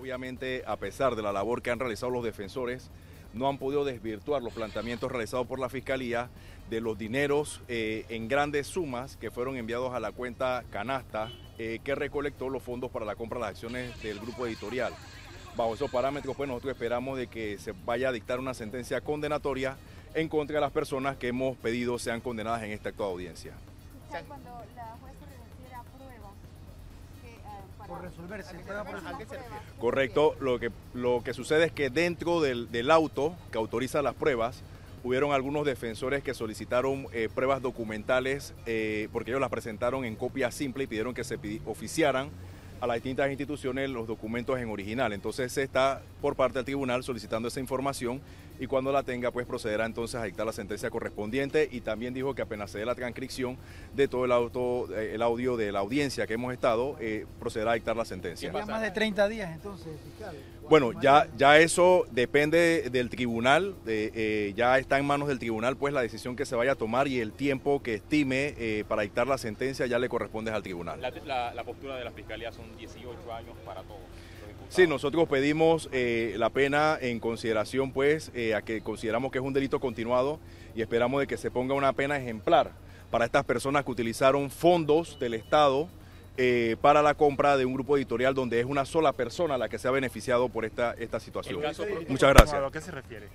Obviamente, a pesar de la labor que han realizado los defensores, no han podido desvirtuar los planteamientos realizados por la Fiscalía de los dineros eh, en grandes sumas que fueron enviados a la cuenta canasta eh, que recolectó los fondos para la compra de las acciones del grupo editorial. Bajo esos parámetros, pues nosotros esperamos de que se vaya a dictar una sentencia condenatoria en contra de las personas que hemos pedido sean condenadas en esta actual audiencia por Correcto, lo que, lo que sucede es que dentro del, auto que autoriza las pruebas, hubieron algunos defensores que solicitaron eh, pruebas documentales eh, porque ellos las presentaron en copia simple y pidieron que se oficiaran a las distintas instituciones los documentos en original. Entonces se está por parte del tribunal solicitando esa información y cuando la tenga pues procederá entonces a dictar la sentencia correspondiente y también dijo que apenas se dé la transcripción de todo el, auto, eh, el audio de la audiencia que hemos estado, eh, procederá a dictar la sentencia. más de 30 días entonces, fiscal? Bueno, ya, ya eso depende del tribunal, eh, ya está en manos del tribunal pues la decisión que se vaya a tomar y el tiempo que estime eh, para dictar la sentencia ya le corresponde al tribunal. La, postura de la Fiscalía son 18 años para todos. Sí, nosotros pedimos eh, la pena en consideración, pues, a que consideramos que es un delito continuado y esperamos de que se ponga una pena ejemplar para estas personas que utilizaron fondos del Estado eh, para la compra de un grupo editorial donde es una sola persona la que se ha beneficiado por esta, esta situación. Muchas gracias. ¿A qué se refiere?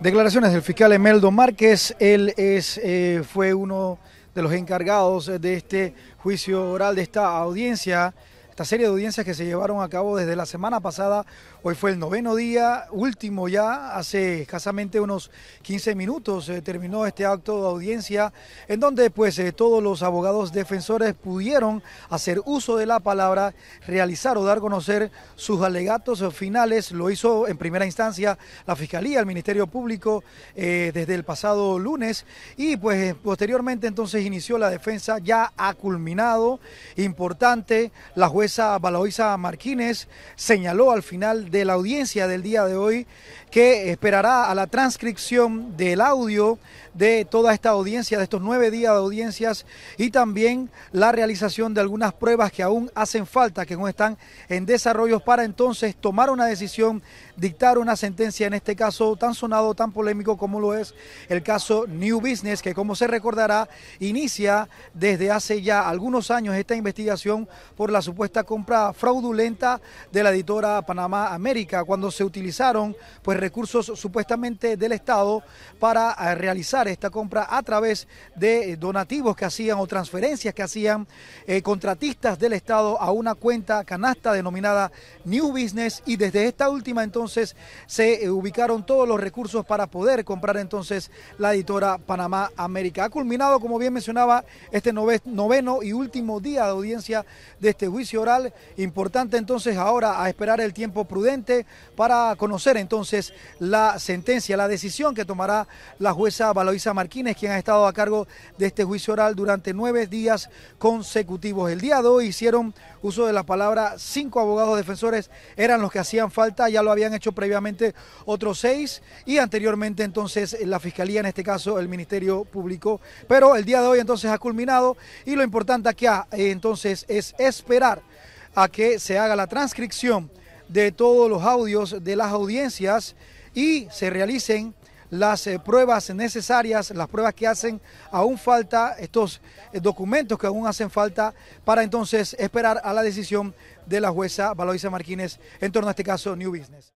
Declaraciones del fiscal Emeldo Márquez, él es, eh, fue uno de los encargados de este juicio oral, de esta audiencia esta serie de audiencias que se llevaron a cabo desde la semana pasada. Hoy fue el noveno día, último ya, hace escasamente unos 15 minutos ...se eh, terminó este acto de audiencia en donde pues eh, todos los abogados defensores pudieron hacer uso de la palabra, realizar o dar a conocer sus alegatos finales. Lo hizo en primera instancia la Fiscalía, el Ministerio Público eh, desde el pasado lunes y pues posteriormente entonces inició la defensa, ya ha culminado, importante, la jueza esa Baloisa Martínez señaló al final de la audiencia del día de hoy que esperará a la transcripción del audio de toda esta audiencia, de estos nueve días de audiencias y también la realización de algunas pruebas que aún hacen falta, que no están en desarrollo para entonces tomar una decisión, dictar una sentencia en este caso tan sonado, tan polémico como lo es el caso New Business, que como se recordará, inicia desde hace ya algunos años esta investigación por la supuesta compra fraudulenta de la editora Panamá América, cuando se utilizaron pues recursos supuestamente del Estado para eh, realizar esta compra a través de eh, donativos que hacían o transferencias que hacían eh, contratistas del Estado a una cuenta canasta denominada New Business y desde esta última entonces se eh, ubicaron todos los recursos para poder comprar entonces la editora Panamá América. Ha culminado, como bien mencionaba, este noveno y último día de audiencia de este juicio oral. Importante entonces ahora a esperar el tiempo prudente para conocer entonces la sentencia, la decisión que tomará la jueza Baloy Luisa Martínez, quien ha estado a cargo de este juicio oral durante nueve días consecutivos. El día de hoy hicieron uso de la palabra cinco abogados defensores, eran los que hacían falta, ya lo habían hecho previamente otros seis y anteriormente entonces la Fiscalía, en este caso el Ministerio Público. Pero el día de hoy entonces ha culminado y lo importante aquí eh, entonces es esperar a que se haga la transcripción de todos los audios de las audiencias y se realicen las eh, pruebas necesarias, las pruebas que hacen aún falta, estos eh, documentos que aún hacen falta para entonces esperar a la decisión de la jueza Valoisa Martínez en torno a este caso New Business.